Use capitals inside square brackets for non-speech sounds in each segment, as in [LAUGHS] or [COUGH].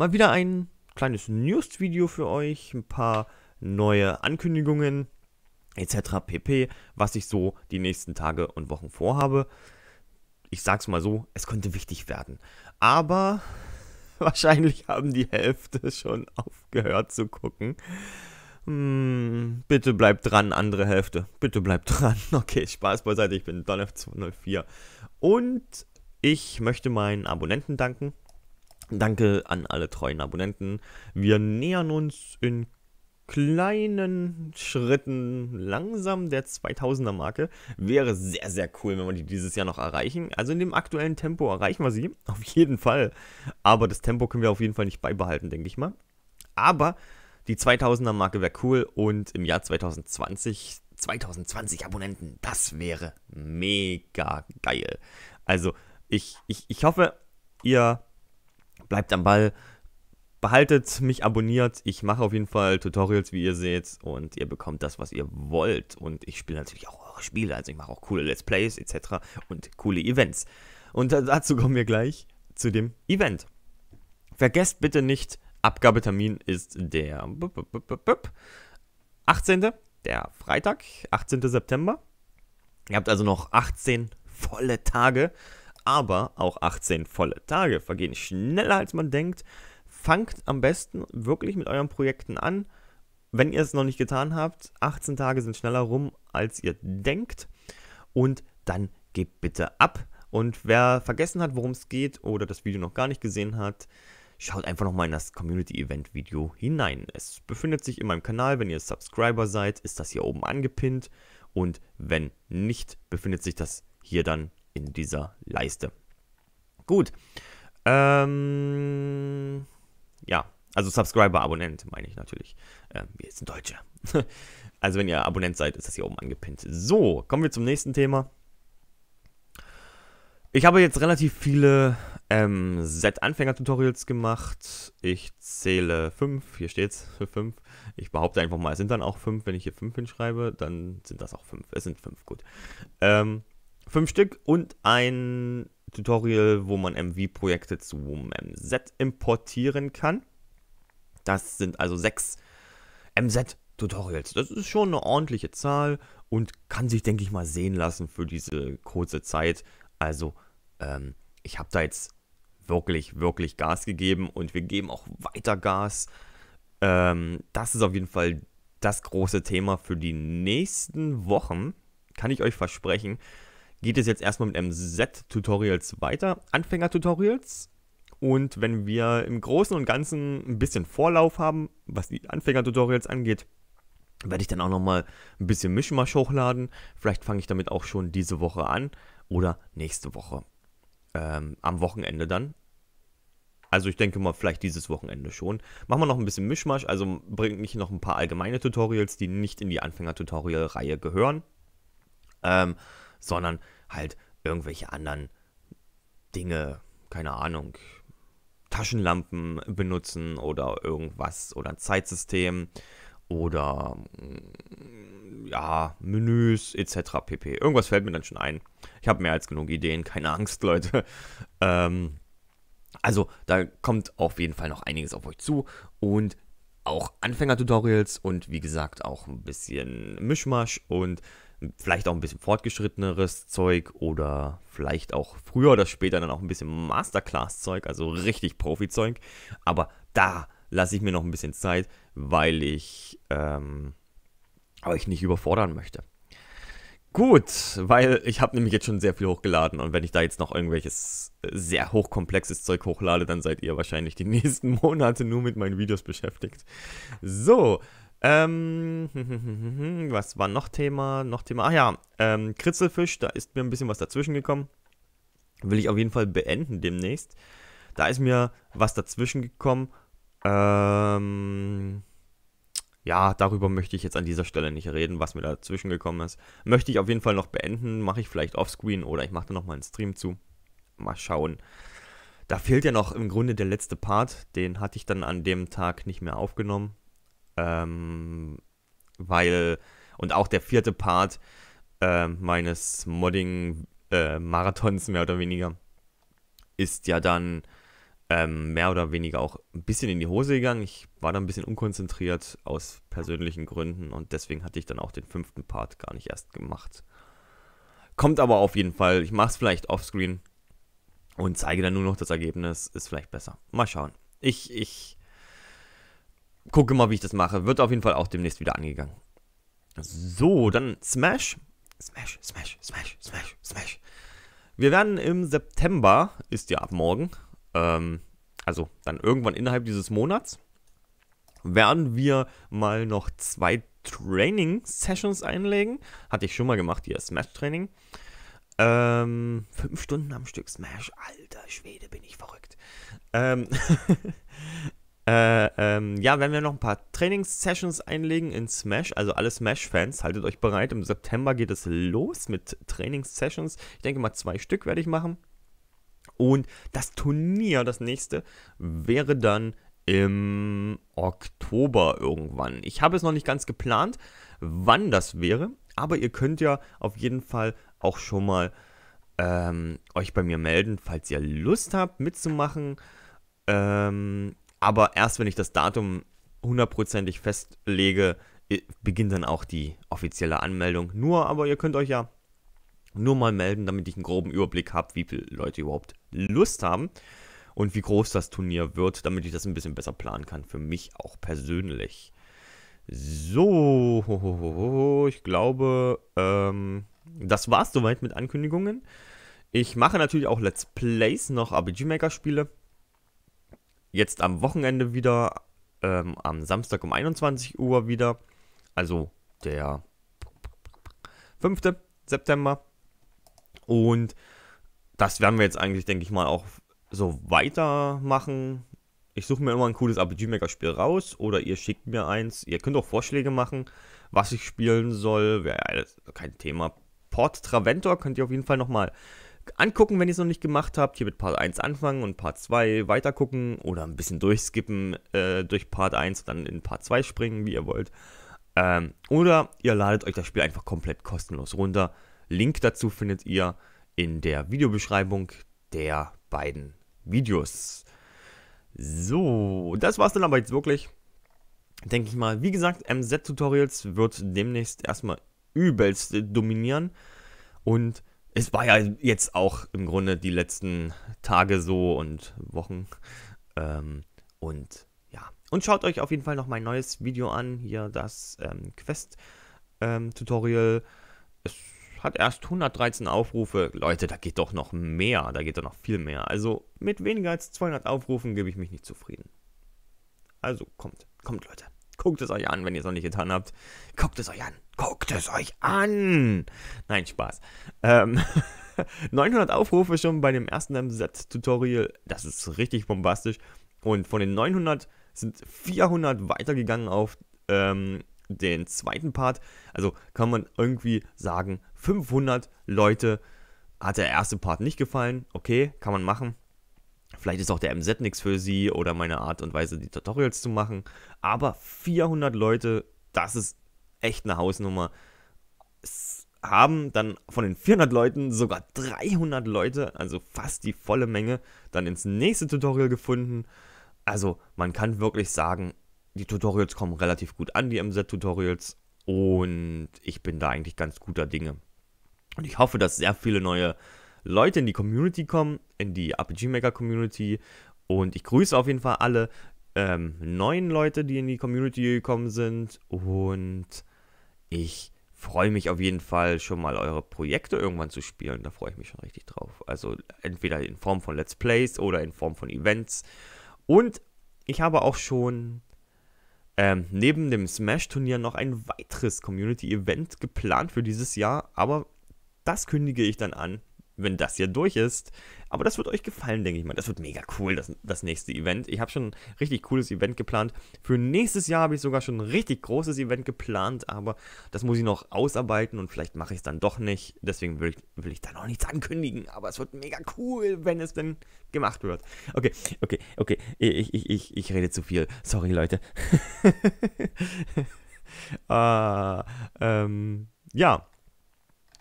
mal wieder ein kleines News-Video für euch, ein paar neue Ankündigungen etc. pp, was ich so die nächsten Tage und Wochen vorhabe. Ich sag's mal so, es könnte wichtig werden. Aber [LAUGHS] wahrscheinlich haben die Hälfte schon aufgehört zu gucken. Hm, bitte bleibt dran, andere Hälfte. Bitte bleibt dran. [LAUGHS] Okay, Spaß beiseite, ich bin Donald 204 Und ich möchte meinen Abonnenten danken. Danke an alle treuen Abonnenten. Wir nähern uns in kleinen Schritten langsam der 2000er Marke. Wäre sehr, sehr cool, wenn wir die dieses Jahr noch erreichen. Also in dem aktuellen Tempo erreichen wir sie, [LAUGHS] auf jeden Fall. Aber das Tempo können wir auf jeden Fall nicht beibehalten, denke ich mal. Aber die 2000er Marke wäre cool und im Jahr 2020, 2020 Abonnenten, das wäre mega geil. Also ich, ich, ich hoffe, ihr bleibt am Ball, behaltet mich abonniert. Ich mache auf jeden Fall Tutorials, wie ihr seht, und ihr bekommt das, was ihr wollt. Und ich spiele natürlich auch eure Spiele, also ich mache auch coole Let's Plays etc. und coole Events. Und dazu kommen wir gleich zu dem Event. Vergesst bitte nicht, Abgabetermin ist der 18. Der Freitag, 18. September. Ihr habt also noch 18 volle Tage, aber auch 18 volle Tage vergehen schneller als man denkt. Fangt am besten wirklich mit euren Projekten an. Wenn ihr es noch nicht getan habt, 18 Tage sind schneller rum, als ihr denkt. Und dann gebt bitte ab. Und wer vergessen hat, worum es geht oder das Video noch gar nicht gesehen hat, schaut einfach nochmal in das Community-Event-Video hinein. Es befindet sich in meinem Kanal. Wenn ihr Subscriber seid, ist das hier oben angepinnt. Und wenn nicht, befindet sich das hier dann in dieser Leiste. Gut. Ähm, ja, also Subscriber, Abonnent meine ich natürlich. Ähm, wir sind Deutsche. [LAUGHS] also wenn ihr Abonnent seid, ist das hier oben angepinnt. So, kommen wir zum nächsten Thema. Ich habe jetzt relativ viele ähm, Set-Anfänger-Tutorials gemacht. Ich zähle 5, hier steht's für 5. Ich behaupte einfach mal, es sind dann auch 5. Wenn ich hier 5 hinschreibe, dann sind das auch 5. Es sind 5, gut. Ähm, Fünf Stück und ein Tutorial, wo man MV-Projekte zu MZ importieren kann. Das sind also sechs MZ-Tutorials. Das ist schon eine ordentliche Zahl und kann sich, denke ich mal, sehen lassen für diese kurze Zeit. Also, ähm, ich habe da jetzt wirklich, wirklich Gas gegeben und wir geben auch weiter Gas. Ähm, das ist auf jeden Fall das große Thema für die nächsten Wochen, kann ich euch versprechen geht es jetzt erstmal mit MZ-Tutorials weiter, Anfänger-Tutorials. Und wenn wir im Großen und Ganzen ein bisschen Vorlauf haben, was die Anfänger-Tutorials angeht, werde ich dann auch nochmal ein bisschen Mischmasch hochladen. Vielleicht fange ich damit auch schon diese Woche an oder nächste Woche. Ähm, am Wochenende dann. Also ich denke mal, vielleicht dieses Wochenende schon. Machen wir noch ein bisschen Mischmasch, also bringe ich noch ein paar allgemeine Tutorials, die nicht in die Anfänger-Tutorial-Reihe gehören. Ähm, sondern halt irgendwelche anderen Dinge, keine Ahnung, Taschenlampen benutzen oder irgendwas oder ein Zeitsystem oder mm, ja, Menüs etc. pp. Irgendwas fällt mir dann schon ein. Ich habe mehr als genug Ideen, keine Angst, [LAUGHS] Leute. Ähm, also, da kommt auf jeden Fall noch einiges auf euch zu und auch Anfänger-Tutorials und wie gesagt auch ein bisschen Mischmasch und vielleicht auch ein bisschen fortgeschritteneres Zeug oder vielleicht auch früher oder später dann auch ein bisschen Masterclass-Zeug, also richtig Profi-Zeug. Aber da lasse ich mir noch ein bisschen Zeit, weil ich ähm, euch nicht überfordern möchte. Gut, weil ich habe nämlich jetzt schon sehr viel hochgeladen und wenn ich da jetzt noch irgendwelches äh, sehr hochkomplexes Zeug hochlade, dann seid ihr wahrscheinlich die [LAUGHS] nächsten Monate nur mit meinen Videos beschäftigt. So, ähm, [LAUGHS] was war noch Thema? Noch Thema. Ach ja, ähm, Kritzelfisch, da ist mir ein bisschen was dazwischen gekommen. Will ich auf jeden Fall beenden demnächst. Da ist mir was dazwischen gekommen. Ähm, ja, darüber möchte ich jetzt an dieser Stelle nicht reden, was mir dazwischen gekommen ist. Möchte ich auf jeden Fall noch beenden. Mache ich vielleicht offscreen oder ich mache da nochmal einen Stream zu. Mal schauen. Da fehlt ja noch im Grunde der letzte Part. Den hatte ich dann an dem Tag nicht mehr aufgenommen ähm, weil, und auch der vierte Part ähm, äh, meines Modding-Marathons äh, mehr oder weniger ist ja dann ähm, mehr oder weniger auch ein bisschen in die Hose gegangen. Ich war da ein bisschen unkonzentriert aus persönlichen Gründen und deswegen hatte ich dann auch den fünften Part gar nicht erst gemacht. Kommt aber auf jeden Fall. Ich mache es vielleicht offscreen und zeige dann nur noch das Ergebnis. Ist vielleicht besser. Mal schauen. Ich, ich gucke mal, wie ich das mache. Wird auf jeden Fall auch demnächst wieder angegangen. So, dann Smash. Smash, Smash, Smash, Smash, Smash. Wir werden im September, ist ja ab morgen, ähm, also dann irgendwann innerhalb dieses Monats, werden wir mal noch zwei Training-Sessions einlegen. Hatte ich schon mal gemacht, hier Smash-Training. Ähm, fünf Stunden am Stück Smash. Alter Schwede, bin ich verrückt. Ähm, [LAUGHS] Äh, ähm, ja, werden wir noch ein paar Trainingssessions einlegen in Smash. Also alle Smash-Fans, haltet euch bereit. Im September geht es los mit Trainingssessions. Ich denke mal, zwei Stück werde ich machen. Und das Turnier, das nächste, wäre dann im Oktober irgendwann. Ich habe es noch nicht ganz geplant, wann das wäre. Aber ihr könnt ja auf jeden Fall auch schon mal ähm, euch bei mir melden, falls ihr Lust habt mitzumachen. Ähm, aber erst wenn ich das Datum hundertprozentig festlege, beginnt dann auch die offizielle Anmeldung. Nur, aber ihr könnt euch ja nur mal melden, damit ich einen groben Überblick habe, wie viele Leute überhaupt Lust haben und wie groß das Turnier wird, damit ich das ein bisschen besser planen kann, für mich auch persönlich. So, ich glaube, ähm, das war's soweit mit Ankündigungen. Ich mache natürlich auch Let's Plays noch RPG Maker Spiele jetzt am Wochenende wieder, ähm, am Samstag um 21 Uhr wieder, also der 5. September. Und das werden wir jetzt eigentlich, denke ich mal, auch so weitermachen. Ich suche mir immer ein cooles RPG Maker Spiel raus oder ihr schickt mir eins. Ihr könnt auch Vorschläge machen, was ich spielen soll. Wäre äh, kein Thema. Port Traventor könnt ihr auf jeden Fall nochmal angucken, wenn ihr es noch nicht gemacht habt. Hier mit Part 1 anfangen und Part 2 weitergucken oder ein bisschen durchskippen äh, durch Part 1 und dann in Part 2 springen, wie ihr wollt. Ähm, oder ihr ladet euch das Spiel einfach komplett kostenlos runter. Link dazu findet ihr in der Videobeschreibung der beiden Videos. So, das war's dann aber jetzt wirklich. Denke ich mal. Wie gesagt, MZ-Tutorials wird demnächst erstmal übelst dominieren. Und es war ja jetzt auch im Grunde die letzten Tage so und Wochen. Ähm, und ja, und schaut euch auf jeden Fall noch mein neues Video an, hier das ähm, Quest-Tutorial. Ähm, es hat erst 113 Aufrufe. Leute, da geht doch noch mehr, da geht doch noch viel mehr. Also mit weniger als 200 Aufrufen gebe ich mich nicht zufrieden. Also kommt, kommt Leute. Guckt es euch an, wenn ihr es noch nicht getan habt. Guckt es euch an. Guckt es euch an. Nein, Spaß. Ähm, 900 [LAUGHS] Aufrufe schon bei dem ersten mz tutorial Das ist richtig bombastisch. Und von den 900 sind 400 weitergegangen auf ähm, den zweiten Part. Also kann man irgendwie sagen, 500 Leute hat der erste Part nicht gefallen. Okay, kann man machen. Vielleicht ist auch der MZ nichts für sie oder meine Art und Weise, die Tutorials zu machen. Aber 400 Leute, das ist echt eine Hausnummer. Es haben dann von den 400 Leuten sogar 300 Leute, also fast die volle Menge, dann ins nächste Tutorial gefunden. Also man kann wirklich sagen, die Tutorials kommen relativ gut an, die MZ-Tutorials. Und ich bin da eigentlich ganz guter Dinge. Und ich hoffe, dass sehr viele neue Leute in die Community kommen, in die RPG Maker Community. Und ich grüße auf jeden Fall alle ähm, neuen Leute, die in die Community gekommen sind. Und ich freue mich auf jeden Fall schon mal eure Projekte irgendwann zu spielen. Da freue ich mich schon richtig drauf. Also entweder in Form von Let's Plays oder in Form von Events. Und ich habe auch schon ähm, neben dem Smash-Turnier noch ein weiteres Community-Event geplant für dieses Jahr. Aber das kündige ich dann an, wenn das hier durch ist. Aber das wird euch gefallen, denke ich mal. Das wird mega cool, das, das nächste Event. Ich habe schon ein richtig cooles Event geplant. Für nächstes Jahr habe ich sogar schon ein richtig großes Event geplant, aber das muss ich noch ausarbeiten und vielleicht mache ich es dann doch nicht. Deswegen will ich, will ich da noch nichts ankündigen, aber es wird mega cool, wenn es denn gemacht wird. Okay, okay, okay. Ich, ich, ich, ich rede zu viel. Sorry, Leute. [LAUGHS] ah, ähm, ja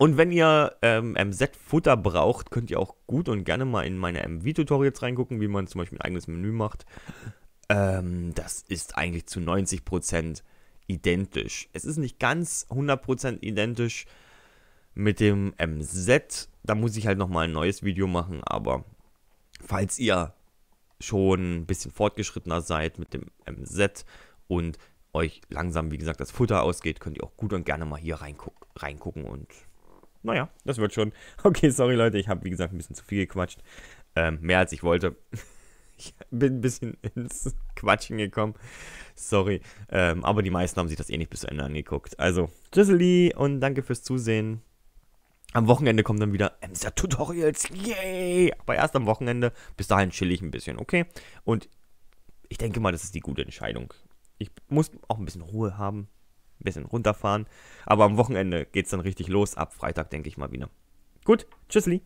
und wenn ihr ähm, MZ-Futter braucht, könnt ihr auch gut und gerne mal in meine MV-Tutorials reingucken, wie man zum Beispiel ein eigenes Menü macht. Ähm, das ist eigentlich zu 90% identisch. Es ist nicht ganz 100% identisch mit dem MZ. Da muss ich halt nochmal ein neues Video machen, aber falls ihr schon ein bisschen fortgeschrittener seid mit dem MZ und euch langsam, wie gesagt, das Futter ausgeht, könnt ihr auch gut und gerne mal hier reingucken und naja, das wird schon. [LAUGHS] Okay, sorry Leute, ich habe wie gesagt ein bisschen zu viel gequatscht. Ähm, mehr als ich wollte. [LAUGHS] Ich bin ein bisschen [LAUGHS] ins Quatschen gekommen. Sorry. Ähm, aber die meisten haben sich das eh nicht bis zu Ende angeguckt. Also, tschüsseli und danke fürs Zusehen. Am Wochenende kommen dann wieder MSR Tutorials. Yay! Aber erst am Wochenende. Bis dahin chill ich ein bisschen, okay? Und ich denke mal, das ist die gute Entscheidung. Ich muss auch ein bisschen Ruhe haben ein bisschen runterfahren. Aber am Wochenende geht es dann richtig los. Ab Freitag, denke ich mal wieder. Gut, tschüssli.